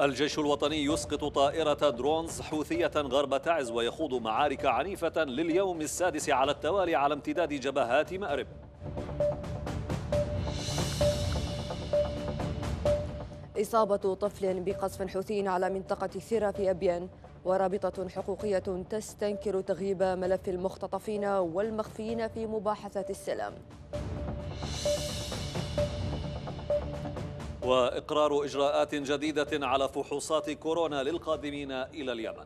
الجيش الوطني يسقط طائرة درونز حوثية غرب تعز ويخوض معارك عنيفة لليوم السادس على التوالي على امتداد جبهات مأرب إصابة طفل بقصف حوثي على منطقة ثيرا في أبيان ورابطة حقوقية تستنكر تغييب ملف المختطفين والمخفيين في مباحثة السلام وإقرار إجراءات جديدة على فحوصات كورونا للقادمين إلى اليمن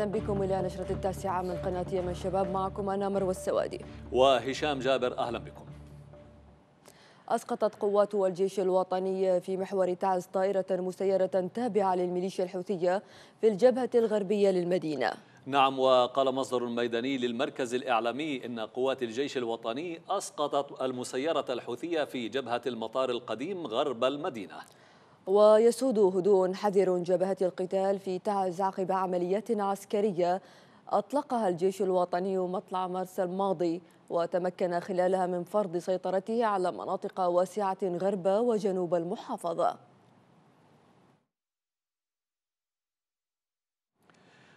أهلا بكم إلى نشرة التاسعة من قناة يمن شباب معكم أنا مروى السوادي وهشام جابر أهلا بكم أسقطت قوات الجيش الوطني في محور تعز طائرة مسيرة تابعة للميليشيا الحوثية في الجبهة الغربية للمدينة نعم وقال مصدر ميداني للمركز الإعلامي إن قوات الجيش الوطني أسقطت المسيرة الحوثية في جبهة المطار القديم غرب المدينة ويسود هدوء حذر جبهة القتال في تعز عقب عمليات عسكرية أطلقها الجيش الوطني مطلع مارس الماضي وتمكن خلالها من فرض سيطرته على مناطق واسعة غرب وجنوب المحافظة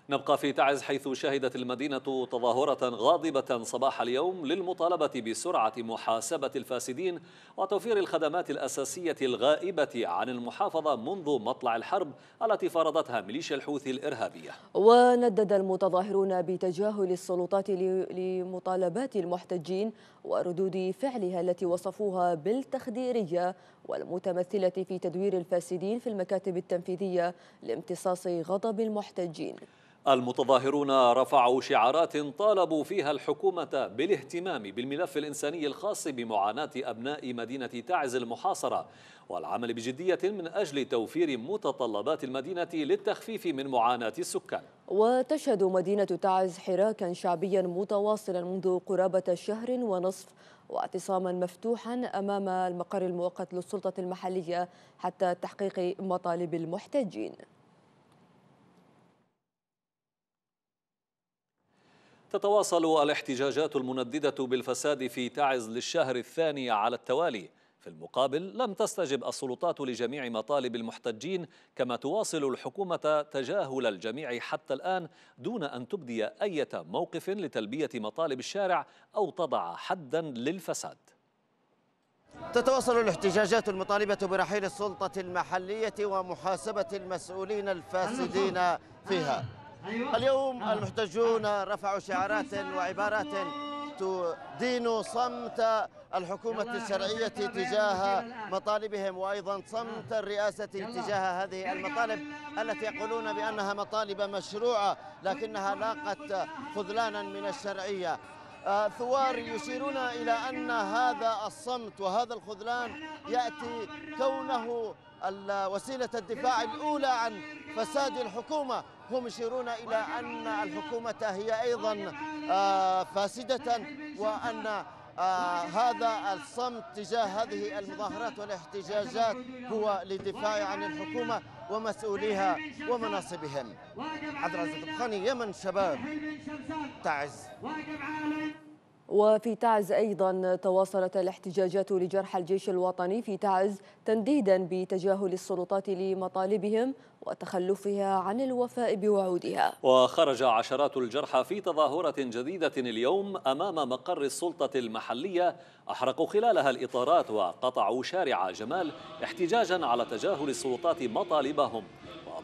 نبقى في تعز حيث شهدت المدينة تظاهرة غاضبة صباح اليوم للمطالبة بسرعة محاسبة الفاسدين وتوفير الخدمات الأساسية الغائبة عن المحافظة منذ مطلع الحرب التي فرضتها ميليشيا الحوثي الإرهابية وندد المتظاهرون بتجاهل السلطات لمطالبات المحتجين وردود فعلها التي وصفوها بالتخديرية والمتمثلة في تدوير الفاسدين في المكاتب التنفيذية لامتصاص غضب المحتجين المتظاهرون رفعوا شعارات طالبوا فيها الحكومة بالاهتمام بالملف الإنساني الخاص بمعاناة أبناء مدينة تعز المحاصرة والعمل بجدية من أجل توفير متطلبات المدينة للتخفيف من معاناة السكان وتشهد مدينة تعز حراكا شعبيا متواصلا منذ قرابة شهر ونصف واعتصاما مفتوحا أمام المقر المؤقت للسلطة المحلية حتى تحقيق مطالب المحتجين تتواصل الاحتجاجات المنددة بالفساد في تعز للشهر الثاني على التوالي في المقابل لم تستجب السلطات لجميع مطالب المحتجين كما تواصل الحكومة تجاهل الجميع حتى الآن دون أن تبدي أي موقف لتلبية مطالب الشارع أو تضع حدا للفساد تتواصل الاحتجاجات المطالبة برحيل السلطة المحلية ومحاسبة المسؤولين الفاسدين فيها أيوة. اليوم نعم. المحتجون نعم. رفعوا شعارات وعبارات تدين صمت الحكومة الشرعية تجاه مطالبهم وأيضا صمت نعم. الرئاسة تجاه هذه المطالب التي يقولون بأنها مطالب مشروعة لكنها لاقت خذلانا من الشرعية آه، ثوار يشيرون إلى أن هذا الصمت وهذا الخذلان يأتي كونه وسيلة الدفاع الأولى عن فساد الحكومة هم يشيرون إلى أن الحكومة هي أيضا آه، فاسدة وأن آه، هذا الصمت تجاه هذه المظاهرات والاحتجاجات هو للدفاع عن الحكومة ومسؤوليها ومناصبهم عبد الرزاق يمن شباب تعز وفي تعز أيضا تواصلت الاحتجاجات لجرح الجيش الوطني في تعز تنديدا بتجاهل السلطات لمطالبهم وتخلفها عن الوفاء بوعودها وخرج عشرات الجرحى في تظاهرة جديدة اليوم أمام مقر السلطة المحلية أحرقوا خلالها الإطارات وقطعوا شارع جمال احتجاجا على تجاهل السلطات مطالبهم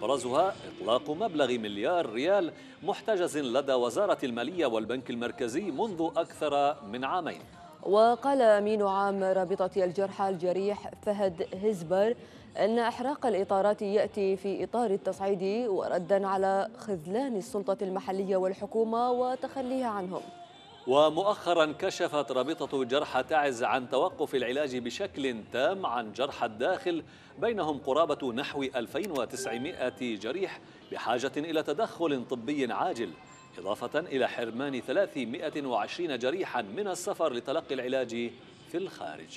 وأبرزها إطلاق مبلغ مليار ريال محتجز لدى وزارة المالية والبنك المركزي منذ أكثر من عامين وقال أمين عام رابطة الجرحى الجريح فهد هزبر أن إحراق الإطارات يأتي في إطار التصعيد وردا على خذلان السلطة المحلية والحكومة وتخليها عنهم ومؤخرا كشفت رابطة جرحى تعز عن توقف العلاج بشكل تام عن جرحى الداخل بينهم قرابة نحو 2900 جريح بحاجة إلى تدخل طبي عاجل إضافة إلى حرمان 320 جريحا من السفر لتلقي العلاج في الخارج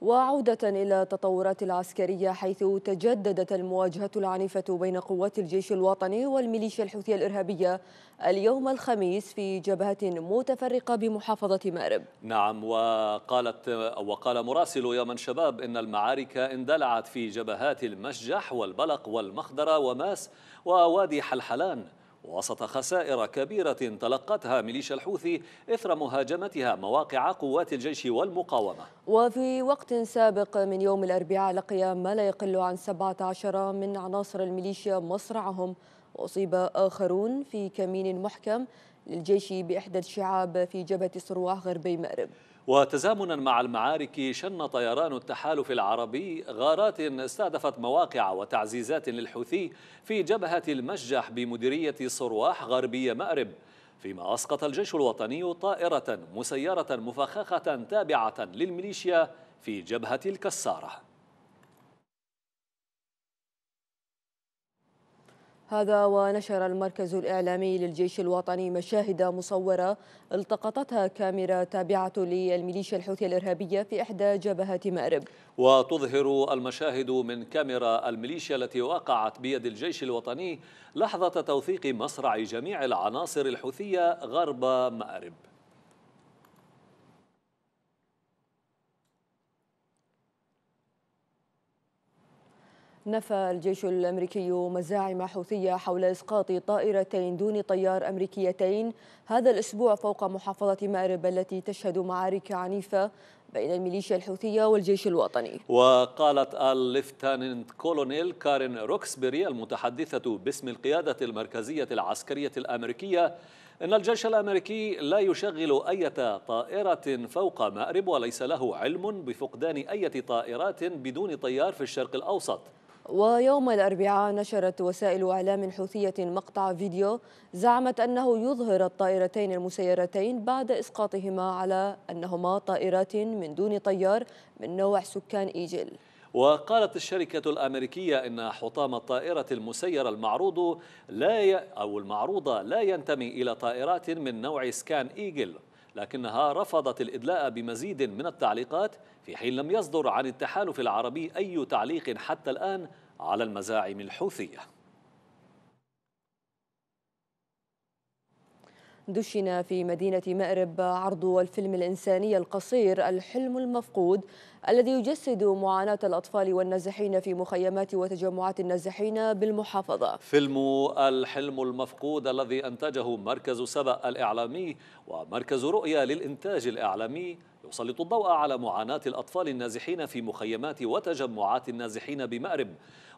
وعودة إلى التطورات العسكرية حيث تجددت المواجهة العنيفة بين قوات الجيش الوطني والميليشيا الحوثية الإرهابية اليوم الخميس في جبهة متفرقة بمحافظة مأرب نعم وقالت وقال مراسل يمن شباب إن المعارك اندلعت في جبهات المشجح والبلق والمخدرة وماس ووادي حلحلان وسط خسائر كبيرة تلقتها ميليشيا الحوثي إثر مهاجمتها مواقع قوات الجيش والمقاومة وفي وقت سابق من يوم الأربعاء لقي ما لا يقل عن 17 من عناصر الميليشيا مصرعهم وأصيب آخرون في كمين محكم للجيش بإحدى الشعاب في جبهة صرواح غربي مأرب وتزامنا مع المعارك شن طيران التحالف العربي غارات استهدفت مواقع وتعزيزات للحوثي في جبهة المشجح بمديرية صرواح غربية مأرب فيما أسقط الجيش الوطني طائرة مسيرة مفخخة تابعة للميليشيا في جبهة الكسارة هذا ونشر المركز الإعلامي للجيش الوطني مشاهد مصورة التقطتها كاميرا تابعة للميليشيا الحوثية الإرهابية في إحدى جبهات مأرب وتظهر المشاهد من كاميرا الميليشيا التي وقعت بيد الجيش الوطني لحظة توثيق مصرع جميع العناصر الحوثية غرب مأرب نفى الجيش الأمريكي مزاعم حوثية حول إسقاط طائرتين دون طيار أمريكيتين هذا الأسبوع فوق محافظة مأرب التي تشهد معارك عنيفة بين الميليشيا الحوثية والجيش الوطني وقالت الليفتاننت كولونيل كارين روكسبيري المتحدثة باسم القيادة المركزية العسكرية الأمريكية إن الجيش الأمريكي لا يشغل أي طائرة فوق مأرب وليس له علم بفقدان أي طائرات بدون طيار في الشرق الأوسط ويوم الأربعاء نشرت وسائل إعلام حوثية مقطع فيديو زعمت أنه يظهر الطائرتين المسيرتين بعد إسقاطهما على أنهما طائرات من دون طيار من نوع سكان إيجل وقالت الشركة الأمريكية إن حطام الطائرة المسيرة المعروض لا ي... أو المعروضة لا ينتمي إلى طائرات من نوع سكان إيجل لكنها رفضت الإدلاء بمزيد من التعليقات في حين لم يصدر عن التحالف العربي أي تعليق حتى الآن على المزاعم الحوثية دشن في مدينة مأرب عرض الفيلم الإنساني القصير الحلم المفقود الذي يجسد معاناة الأطفال والنازحين في مخيمات وتجمعات النازحين بالمحافظة فيلم الحلم المفقود الذي أنتجه مركز سبأ الإعلامي ومركز رؤية للإنتاج الإعلامي يسلط الضوء على معاناة الأطفال النازحين في مخيمات وتجمعات النازحين بمأرب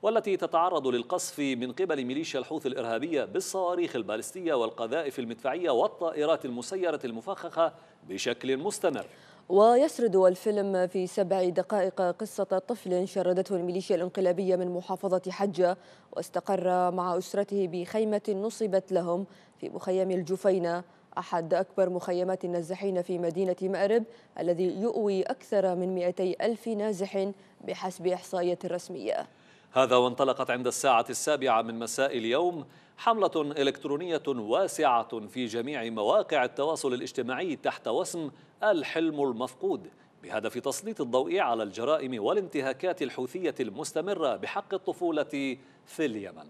والتي تتعرض للقصف من قبل ميليشيا الحوث الإرهابية بالصواريخ البالستية والقذائف المدفعية والطائرات المسيرة المفخخة بشكل مستمر ويسرد الفيلم في سبع دقائق قصة طفل شردته الميليشيا الانقلابية من محافظة حجة واستقر مع أسرته بخيمة نصبت لهم في مخيم الجفينة أحد أكبر مخيمات النازحين في مدينة مأرب الذي يؤوي أكثر من 200 ألف نازح بحسب إحصائية رسمية هذا وانطلقت عند الساعة السابعة من مساء اليوم حملة إلكترونية واسعة في جميع مواقع التواصل الاجتماعي تحت وسم الحلم المفقود بهدف تسليط الضوء على الجرائم والانتهاكات الحوثية المستمرة بحق الطفولة في اليمن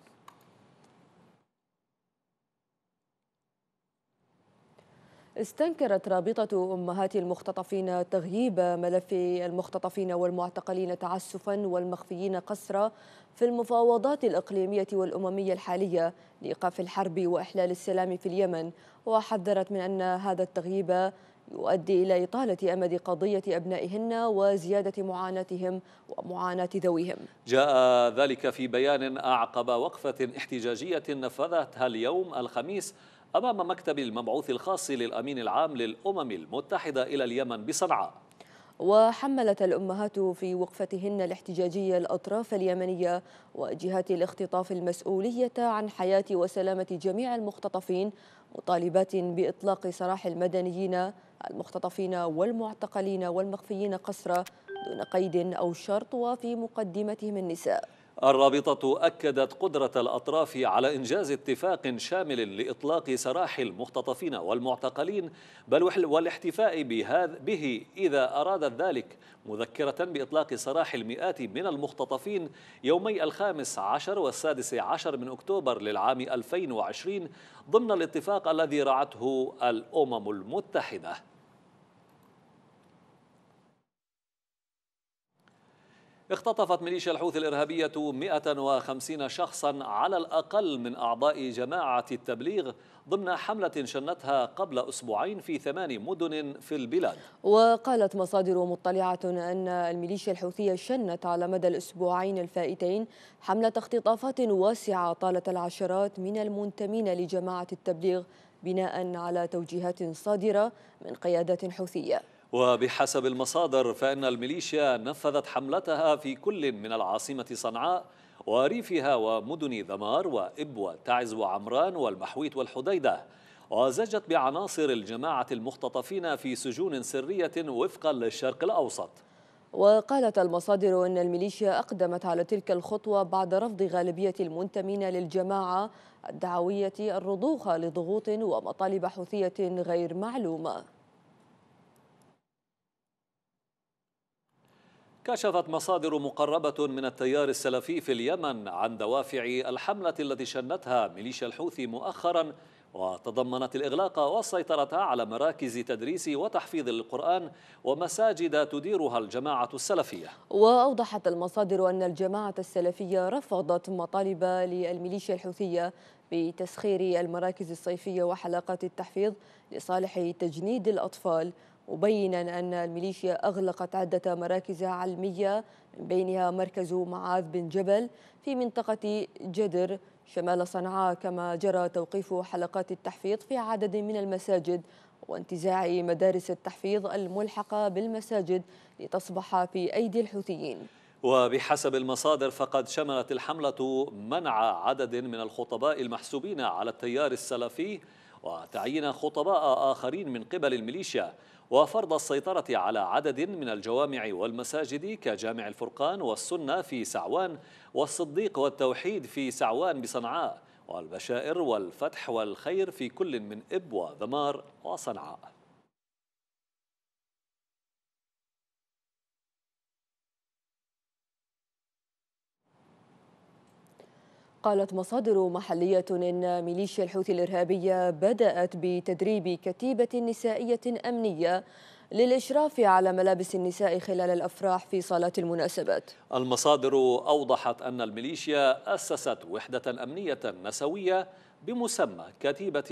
استنكرت رابطة أمهات المختطفين تغييب ملف المختطفين والمعتقلين تعسفا والمخفيين قسرا في المفاوضات الإقليمية والأممية الحالية لإيقاف الحرب وإحلال السلام في اليمن وحذرت من أن هذا التغييب يؤدي إلى إطالة أمد قضية أبنائهن وزيادة معاناتهم ومعاناة ذويهم جاء ذلك في بيان أعقب وقفة احتجاجية نفذتها اليوم الخميس أمام مكتب المبعوث الخاص للأمين العام للأمم المتحدة إلى اليمن بصنعاء وحملت الأمهات في وقفتهن الاحتجاجية الأطراف اليمنية وجهات الاختطاف المسؤولية عن حياة وسلامة جميع المختطفين مطالبات بإطلاق سراح المدنيين المختطفين والمعتقلين والمخفيين قسرى دون قيد أو شرط وفي مقدمتهم النساء الرابطة أكدت قدرة الأطراف على إنجاز اتفاق شامل لإطلاق سراح المختطفين والمعتقلين بل والاحتفاء به إذا أرادت ذلك مذكرة بإطلاق سراح المئات من المختطفين يومي الخامس عشر والسادس عشر من أكتوبر للعام 2020 ضمن الاتفاق الذي رعته الأمم المتحدة اختطفت ميليشيا الحوثي الإرهابية 150 شخصا على الأقل من أعضاء جماعة التبليغ ضمن حملة شنتها قبل أسبوعين في ثمان مدن في البلاد وقالت مصادر مطلعة أن الميليشيا الحوثية شنت على مدى الأسبوعين الفائتين حملة اختطافات واسعة طالت العشرات من المنتمين لجماعة التبليغ بناء على توجيهات صادرة من قيادات حوثية وبحسب المصادر فإن الميليشيا نفذت حملتها في كل من العاصمة صنعاء وريفها ومدن ذمار وإب وتعز وعمران والمحويت والحديدة وزجت بعناصر الجماعة المختطفين في سجون سرية وفقا للشرق الأوسط وقالت المصادر أن الميليشيا أقدمت على تلك الخطوة بعد رفض غالبية المنتمين للجماعة الدعوية الرضوخ لضغوط ومطالب حوثية غير معلومة كشفت مصادر مقربة من التيار السلفي في اليمن عن دوافع الحملة التي شنتها ميليشيا الحوثي مؤخرا وتضمنت الإغلاق والسيطرة على مراكز تدريس وتحفيظ القرآن ومساجد تديرها الجماعة السلفية وأوضحت المصادر أن الجماعة السلفية رفضت مطالب للميليشيا الحوثية بتسخير المراكز الصيفية وحلقات التحفيظ لصالح تجنيد الأطفال مبينا أن الميليشيا أغلقت عدة مراكز علمية من بينها مركز معاذ بن جبل في منطقة جدر شمال صنعاء كما جرى توقيف حلقات التحفيظ في عدد من المساجد وانتزاع مدارس التحفيظ الملحقة بالمساجد لتصبح في أيدي الحوثيين وبحسب المصادر فقد شملت الحملة منع عدد من الخطباء المحسوبين على التيار السلفي وتعيين خطباء آخرين من قبل الميليشيا وفرض السيطرة على عدد من الجوامع والمساجد كجامع الفرقان والسنة في سعوان والصديق والتوحيد في سعوان بصنعاء والبشائر والفتح والخير في كل من إب وذمار وصنعاء قالت مصادر محلية إن ميليشيا الحوثي الإرهابية بدأت بتدريب كتيبة نسائية أمنية للإشراف على ملابس النساء خلال الأفراح في صالات المناسبات المصادر أوضحت أن الميليشيا أسست وحدة أمنية نسوية بمسمى كتيبة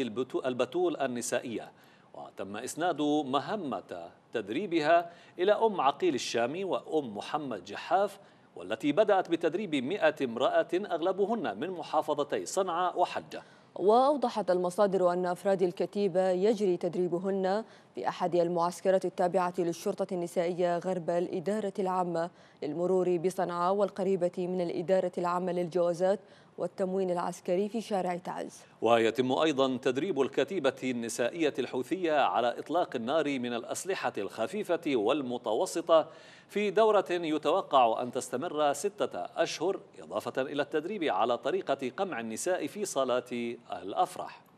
البتول النسائية وتم إسناد مهمة تدريبها إلى أم عقيل الشامي وأم محمد جحاف والتي بدأت بتدريب 100 امرأة أغلبهن من محافظتي صنعاء وحجة وأوضحت المصادر أن أفراد الكتيبة يجري تدريبهن في أحد المعسكرات التابعة للشرطة النسائية غرب الإدارة العامة للمرور بصنعاء والقريبة من الإدارة العامة للجوازات والتموين العسكري في شارع تعز ويتم أيضا تدريب الكتيبة النسائية الحوثية على إطلاق النار من الأسلحة الخفيفة والمتوسطة في دورة يتوقع أن تستمر ستة أشهر إضافة إلى التدريب على طريقة قمع النساء في صلاة الأفراح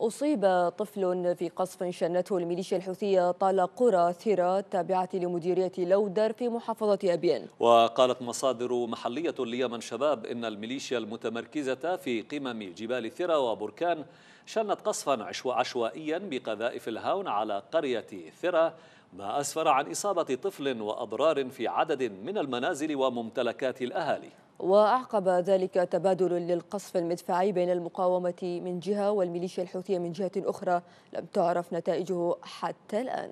أصيب طفل في قصف شنته الميليشيا الحوثية طال قرى ثيرة التابعة لمديرية لودر في محافظة أبيان وقالت مصادر محلية ليمن شباب إن الميليشيا المتمركزة في قمم جبال ثيرة وبركان شنت قصفا عشوائيا بقذائف الهاون على قرية ثيرة ما أسفر عن إصابة طفل وأضرار في عدد من المنازل وممتلكات الأهالي وأعقب ذلك تبادل للقصف المدفعي بين المقاومة من جهة والميليشيا الحوثية من جهة أخرى لم تعرف نتائجه حتى الآن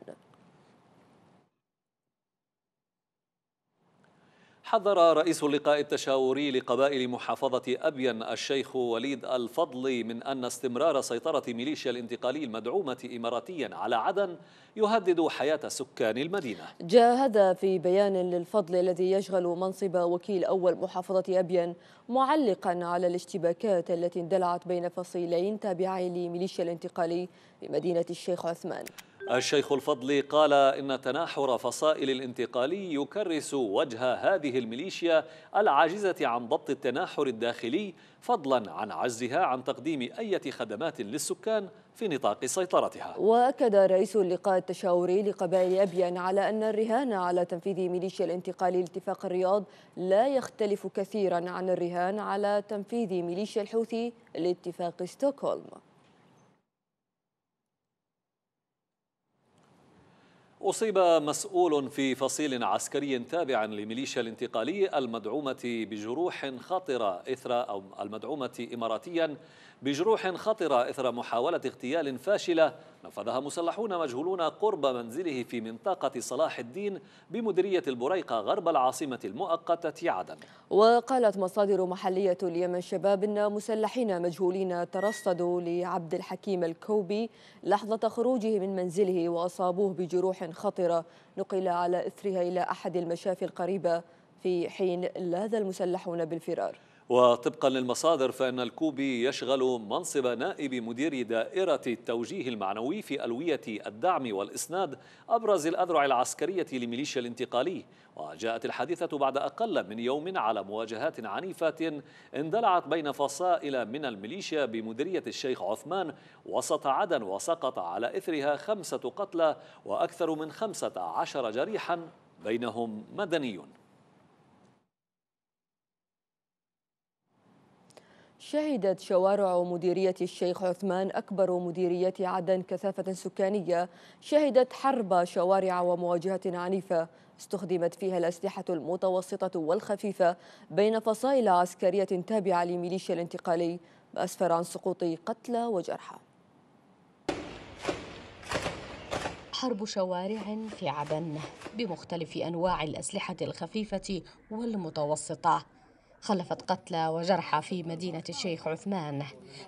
حذر رئيس اللقاء التشاوري لقبائل محافظة أبين الشيخ وليد الفضل من أن استمرار سيطرة ميليشيا الانتقالي المدعومة إماراتيا على عدن يهدد حياة سكان المدينة جاء هذا في بيان للفضل الذي يشغل منصب وكيل أول محافظة أبين معلقا على الاشتباكات التي اندلعت بين فصيلين تابعين لميليشيا الانتقالي بمدينة الشيخ عثمان الشيخ الفضلي قال إن تناحر فصائل الانتقالي يكرس وجه هذه الميليشيا العاجزة عن ضبط التناحر الداخلي فضلا عن عجزها عن تقديم أي خدمات للسكان في نطاق سيطرتها وأكد رئيس اللقاء التشاوري لقبائل أبيان على أن الرهان على تنفيذ ميليشيا الانتقال لاتفاق الرياض لا يختلف كثيرا عن الرهان على تنفيذ ميليشيا الحوثي لاتفاق ستوكهولم أصيب مسؤول في فصيل عسكري تابع لميليشيا الانتقالي المدعومة بجروح خطرة إثر أو المدعومة إماراتيا بجروح خطرة إثر محاولة اغتيال فاشلة نفذها مسلحون مجهولون قرب منزله في منطقة صلاح الدين بمديرية البريقة غرب العاصمة المؤقتة عدن وقالت مصادر محلية اليمن شباب أن مسلحين مجهولين ترصدوا لعبد الحكيم الكوبي لحظة خروجه من منزله وأصابوه بجروح خطرة نقل على إثرها إلى أحد المشافي القريبة في حين لاذ المسلحون بالفرار وطبقا للمصادر فإن الكوبي يشغل منصب نائب مدير دائرة التوجيه المعنوي في ألوية الدعم والإسناد أبرز الأذرع العسكرية لميليشيا الانتقالي وجاءت الحادثة بعد أقل من يوم على مواجهات عنيفة اندلعت بين فصائل من الميليشيا بمديرية الشيخ عثمان وسط عدن وسقط على إثرها خمسة قتلى وأكثر من خمسة عشر جريحا بينهم مدنيون شهدت شوارع مديرية الشيخ عثمان أكبر مديرية عدن كثافة سكانية شهدت حرب شوارع ومواجهة عنيفة استخدمت فيها الأسلحة المتوسطة والخفيفة بين فصائل عسكرية تابعة لميليشيا الانتقالي أسفر عن سقوط قتلى وجرحى حرب شوارع في عدن بمختلف أنواع الأسلحة الخفيفة والمتوسطة خلفت قتلى وجرحى في مدينة الشيخ عثمان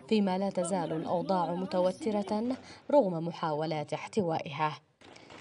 فيما لا تزال الأوضاع متوترة رغم محاولات احتوائها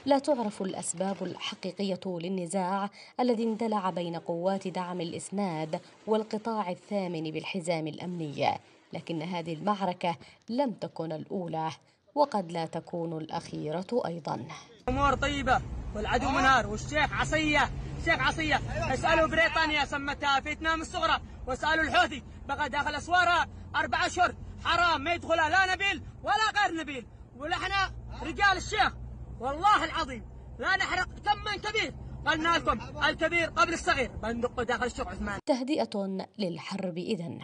لا تعرف الأسباب الحقيقية للنزاع الذي اندلع بين قوات دعم الإسناد والقطاع الثامن بالحزام الأمني لكن هذه المعركة لم تكن الأولى وقد لا تكون الأخيرة أيضا أمور طيبة والعدو منار والشيخ عصية شيخ عصيه اسالوا بريطانيا سمتها فيتنام الصغرى واسالوا الحوثي بقى داخل اسوارها اربع اشهر حرام ما يدخلها لا نبيل ولا غير نبيل ولحنا رجال الشيخ والله العظيم لا نحرق من كبير قلنا لكم الكبير قبل الصغير بندق داخل الشيخ عثمان تهدئه للحرب اذا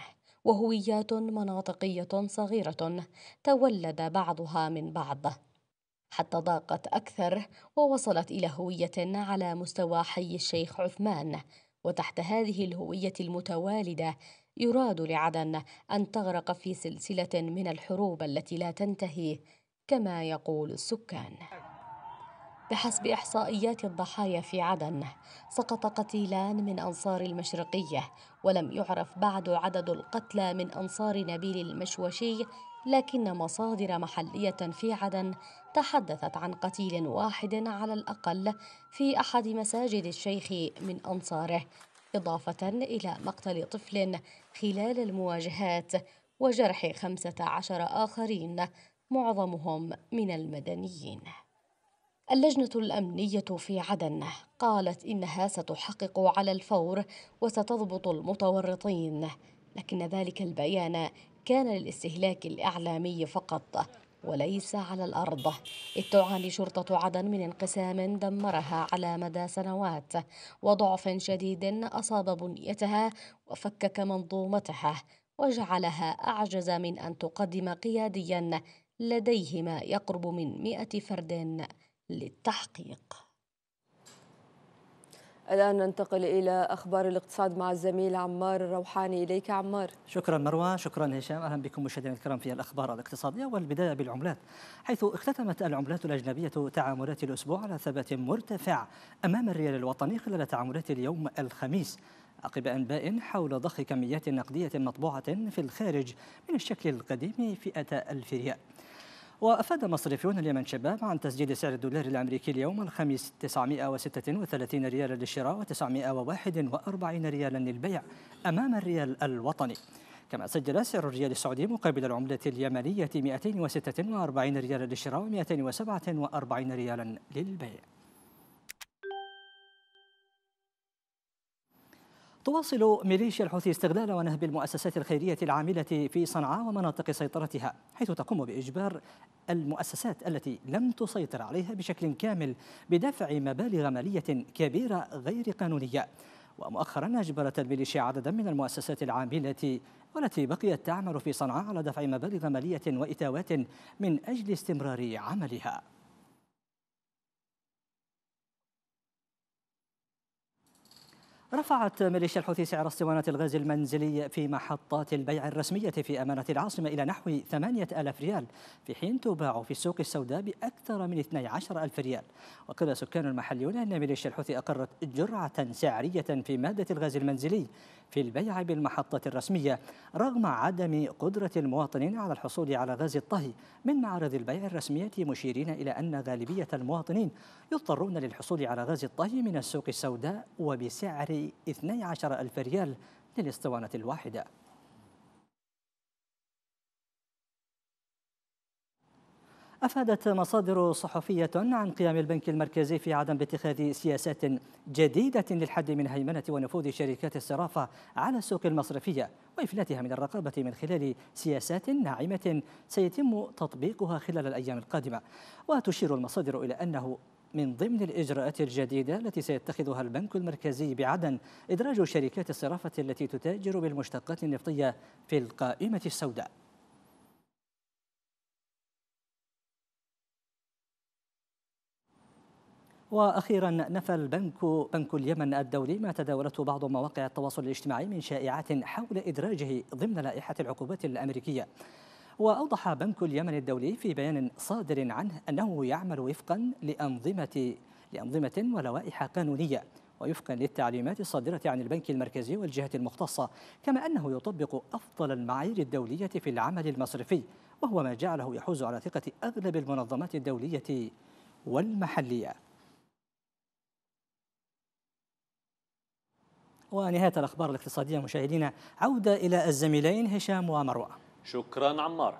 وهويات مناطقيه صغيره تولد بعضها من بعض حتى ضاقت أكثر ووصلت إلى هوية على مستوى حي الشيخ عثمان وتحت هذه الهوية المتوالدة يراد لعدن أن تغرق في سلسلة من الحروب التي لا تنتهي كما يقول السكان بحسب إحصائيات الضحايا في عدن سقط قتيلان من أنصار المشرقية ولم يعرف بعد عدد القتلى من أنصار نبيل المشوشي لكن مصادر محلية في عدن تحدثت عن قتيل واحد على الأقل في أحد مساجد الشيخ من أنصاره إضافة إلى مقتل طفل خلال المواجهات وجرح خمسة عشر آخرين معظمهم من المدنيين اللجنة الأمنية في عدن قالت إنها ستحقق على الفور وستضبط المتورطين لكن ذلك البيان كان للاستهلاك الإعلامي فقط وليس على الأرض إذ تعاني شرطة عدن من انقسام دمرها على مدى سنوات وضعف شديد أصاب بنيتها وفكك منظومتها وجعلها أعجز من أن تقدم قياديا لديه ما يقرب من مئة فرد للتحقيق الآن ننتقل إلى أخبار الاقتصاد مع الزميل عمار الروحاني إليك عمار شكرا مروى شكرا هشام أهلا بكم مشاهدينا الكرام في الأخبار الاقتصادية والبداية بالعملات حيث اختتمت العملات الأجنبية تعاملات الأسبوع على ثبات مرتفع أمام الريال الوطني خلال تعاملات اليوم الخميس عقب أنباء حول ضخ كميات نقدية مطبوعة في الخارج من الشكل القديم فئة ألف ريال وأفاد مصرفيون اليمن شباب عن تسجيل سعر الدولار الأمريكي اليوم الخميس 936 ريالا للشراء و941 ريالا للبيع أمام الريال الوطني كما سجل سعر الريال السعودي مقابل العملة اليمنية 246 ريالا للشراء و247 ريالا للبيع تواصل ميليشيا الحوثي استغلال ونهب المؤسسات الخيرية العاملة في صنعاء ومناطق سيطرتها حيث تقوم بإجبار المؤسسات التي لم تسيطر عليها بشكل كامل بدفع مبالغ مالية كبيرة غير قانونية ومؤخرا أجبرت الميليشيا عددا من المؤسسات العاملة والتي بقيت تعمل في صنعاء على دفع مبالغ مالية وإتاوات من أجل استمرار عملها رفعت ميليشيا الحوثي سعر اسطوانات الغاز المنزلي في محطات البيع الرسمية في أمانة العاصمة إلى نحو 8000 ريال في حين تباع في السوق السوداء بأكثر من 12000 ريال وقال السكان المحليون أن ميليشيا الحوثي أقرت جرعة سعرية في مادة الغاز المنزلي في البيع بالمحطة الرسمية رغم عدم قدرة المواطنين على الحصول على غاز الطهي من معارض البيع الرسمية مشيرين إلى أن غالبية المواطنين يضطرون للحصول على غاز الطهي من السوق السوداء وبسعر 12 ألف ريال للاسطوانة الواحدة أفادت مصادر صحفية عن قيام البنك المركزي في عدم اتخاذ سياسات جديدة للحد من هيمنة ونفوذ شركات الصرافة على السوق المصرفية وإفلاتها من الرقابة من خلال سياسات ناعمة سيتم تطبيقها خلال الأيام القادمة وتشير المصادر إلى أنه من ضمن الإجراءات الجديدة التي سيتخذها البنك المركزي بعدن إدراج شركات الصرافة التي تتاجر بالمشتقات النفطية في القائمة السوداء واخيرا نفى البنك بنك اليمن الدولي ما تداولته بعض مواقع التواصل الاجتماعي من شائعات حول ادراجه ضمن لائحه العقوبات الامريكيه. واوضح بنك اليمن الدولي في بيان صادر عنه انه يعمل وفقا لانظمه لانظمه ولوائح قانونيه ووفقا للتعليمات الصادرة عن البنك المركزي والجهه المختصة كما أنه يطبق أفضل المعايير الدولية في العمل المصرفي وهو ما جعله يحوز على ثقة أغلب المنظمات الدولية والمحلية ونهاية الأخبار الاقتصادية مشاهدينا عودة إلى الزميلين هشام ومروه شكرا عمار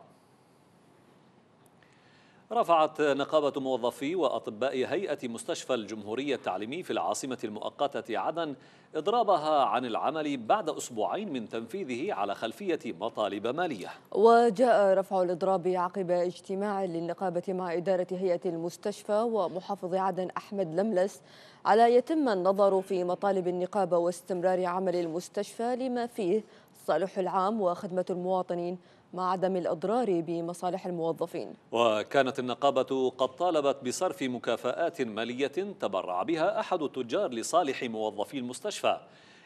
رفعت نقابة موظفي وأطباء هيئة مستشفى الجمهورية التعليمي في العاصمة المؤقتة عدن إضرابها عن العمل بعد أسبوعين من تنفيذه على خلفية مطالب مالية وجاء رفع الإضراب عقب اجتماع للنقابة مع إدارة هيئة المستشفى ومحافظ عدن أحمد لملس على يتم النظر في مطالب النقابة واستمرار عمل المستشفى لما فيه الصالح العام وخدمة المواطنين مع عدم الإضرار بمصالح الموظفين وكانت النقابة قد طالبت بصرف مكافآت مالية تبرع بها أحد التجار لصالح موظفي المستشفى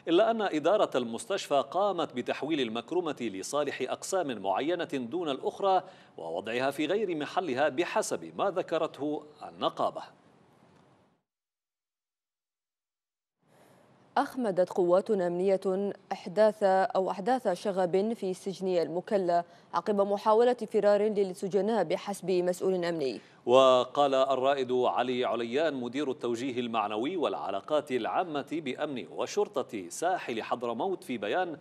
إلا أن إدارة المستشفى قامت بتحويل المكرمة لصالح أقسام معينة دون الأخرى ووضعها في غير محلها بحسب ما ذكرته النقابة أخمدت قوات أمنية أحداث أو أحداث شغب في سجن المكلا عقب محاولة فرار للسجناء بحسب مسؤول أمني وقال الرائد علي عليان مدير التوجيه المعنوي والعلاقات العامة بأمن وشرطة ساحل حضرموت في بيان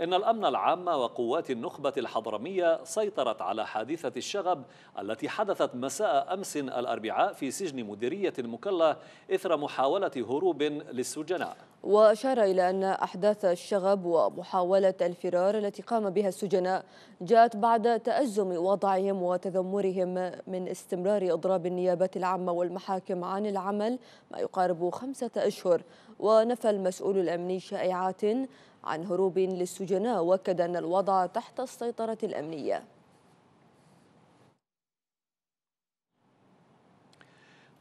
إن الأمن العام وقوات النخبة الحضرمية سيطرت على حادثة الشغب التي حدثت مساء أمس الأربعاء في سجن مديرية المكلا إثر محاولة هروب للسجناء وأشار إلى أن أحداث الشغب ومحاولة الفرار التي قام بها السجناء جاءت بعد تأزم وضعهم وتذمرهم من استمرار إضراب النيابات العامة والمحاكم عن العمل ما يقارب خمسة أشهر ونفى المسؤول الأمني شائعات عن هروب للسجناء وأكد أن الوضع تحت السيطرة الأمنية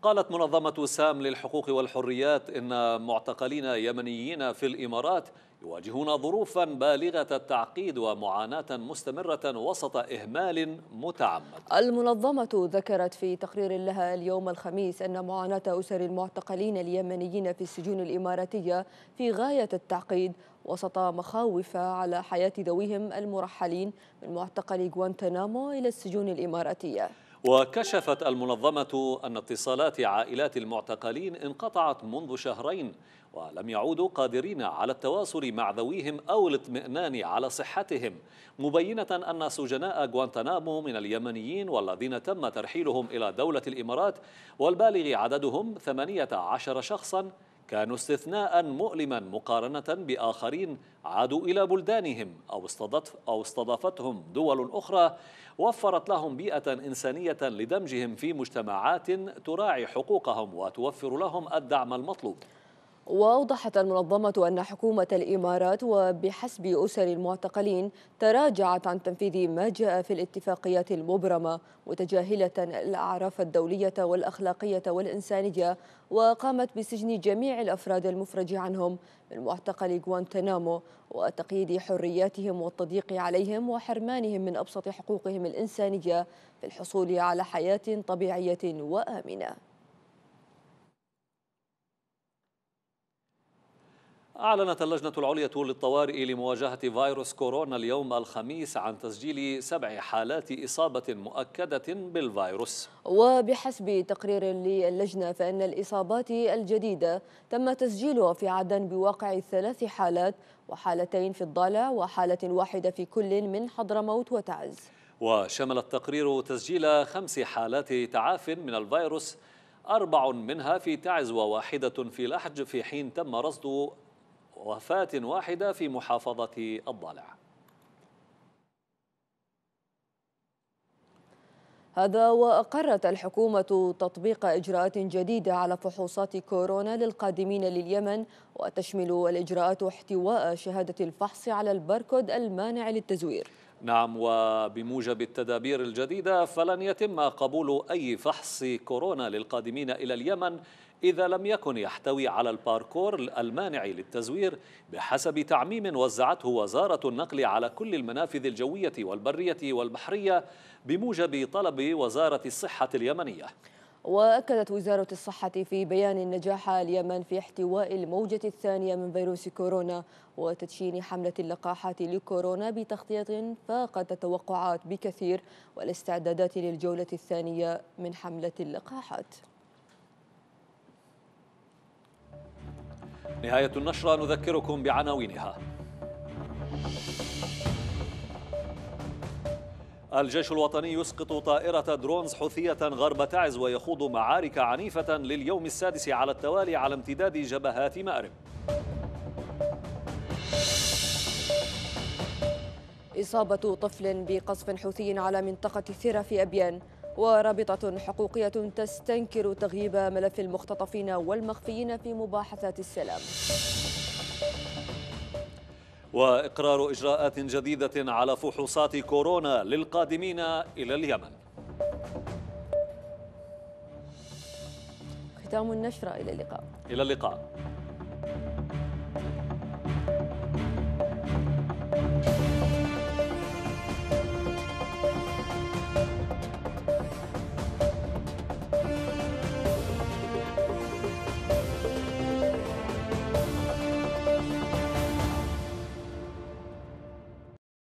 قالت منظمة سام للحقوق والحريات إن معتقلين يمنيين في الإمارات يواجهون ظروفا بالغة التعقيد ومعاناة مستمرة وسط إهمال متعمد المنظمة ذكرت في تقرير لها اليوم الخميس أن معاناة أسر المعتقلين اليمنيين في السجون الإماراتية في غاية التعقيد وسط مخاوف على حياة ذويهم المرحلين من معتقل غوانتنامو إلى السجون الإماراتية وكشفت المنظمة أن اتصالات عائلات المعتقلين انقطعت منذ شهرين ولم يعودوا قادرين على التواصل مع ذويهم أو الاطمئنان على صحتهم مبينة أن سجناء غوانتنامو من اليمنيين والذين تم ترحيلهم إلى دولة الإمارات والبالغ عددهم 18 شخصاً كانوا استثناء مؤلما مقارنة بآخرين عادوا إلى بلدانهم أو, استضف أو استضافتهم دول أخرى وفرت لهم بيئة إنسانية لدمجهم في مجتمعات تراعي حقوقهم وتوفر لهم الدعم المطلوب وأوضحت المنظمة أن حكومة الإمارات وبحسب أسر المعتقلين تراجعت عن تنفيذ ما جاء في الاتفاقيات المبرمة متجاهلة الأعراف الدولية والأخلاقية والإنسانية وقامت بسجن جميع الأفراد المفرج عنهم من معتقل غوانتنامو وتقييد حرياتهم والتضييق عليهم وحرمانهم من أبسط حقوقهم الإنسانية في الحصول على حياة طبيعية وآمنة أعلنت اللجنة العليا للطوارئ لمواجهة فيروس كورونا اليوم الخميس عن تسجيل سبع حالات إصابة مؤكدة بالفيروس وبحسب تقرير للجنة فإن الإصابات الجديدة تم تسجيلها في عدن بواقع ثلاث حالات وحالتين في الضالع وحالة واحدة في كل من حضرموت وتعز وشمل التقرير تسجيل خمس حالات تعاف من الفيروس أربع منها في تعز وواحدة في لحج في حين تم رصد وفاة واحدة في محافظة الضالع هذا وأقرت الحكومة تطبيق إجراءات جديدة على فحوصات كورونا للقادمين لليمن وتشمل الإجراءات احتواء شهادة الفحص على الباركود المانع للتزوير نعم وبموجب التدابير الجديدة فلن يتم قبول أي فحص كورونا للقادمين إلى اليمن إذا لم يكن يحتوي على الباركور المانع للتزوير بحسب تعميم وزعته وزارة النقل على كل المنافذ الجوية والبرية والبحرية بموجب طلب وزارة الصحة اليمنية وأكدت وزارة الصحة في بيان نجاح اليمن في احتواء الموجة الثانية من فيروس كورونا وتدشين حملة اللقاحات لكورونا بتغطية فاقت التوقعات بكثير والاستعدادات للجولة الثانية من حملة اللقاحات نهاية النشرة نذكركم بعناوينها الجيش الوطني يسقط طائرة درونز حوثية غرب تعز ويخوض معارك عنيفة لليوم السادس على التوالي على امتداد جبهات مأرب إصابة طفل بقصف حوثي على منطقة ثيرة في أبيان ورابطة حقوقية تستنكر تغييب ملف المختطفين والمخفيين في مباحثات السلام وإقرار إجراءات جديدة على فحوصات كورونا للقادمين إلى اليمن ختام النشرة إلى اللقاء إلى اللقاء